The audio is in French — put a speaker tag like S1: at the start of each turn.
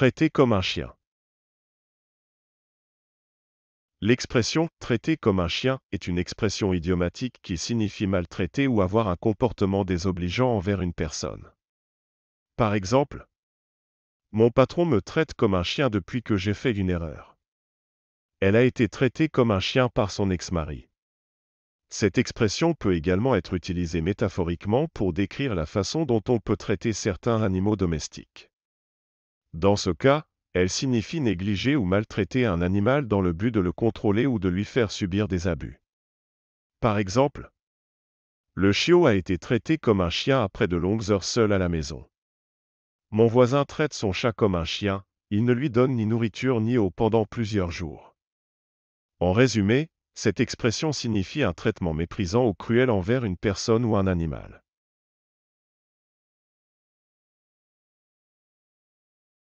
S1: Traiter comme un chien. L'expression traiter comme un chien est une expression idiomatique qui signifie maltraiter ou avoir un comportement désobligeant envers une personne. Par exemple, mon patron me traite comme un chien depuis que j'ai fait une erreur. Elle a été traitée comme un chien par son ex-mari. Cette expression peut également être utilisée métaphoriquement pour décrire la façon dont on peut traiter certains animaux domestiques. Dans ce cas, elle signifie négliger ou maltraiter un animal dans le but de le contrôler ou de lui faire subir des abus. Par exemple, le chiot a été traité comme un chien après de longues heures seul à la maison. Mon voisin traite son chat comme un chien, il ne lui donne ni nourriture ni eau pendant plusieurs jours. En résumé, cette expression signifie un traitement méprisant ou cruel envers une personne ou un animal.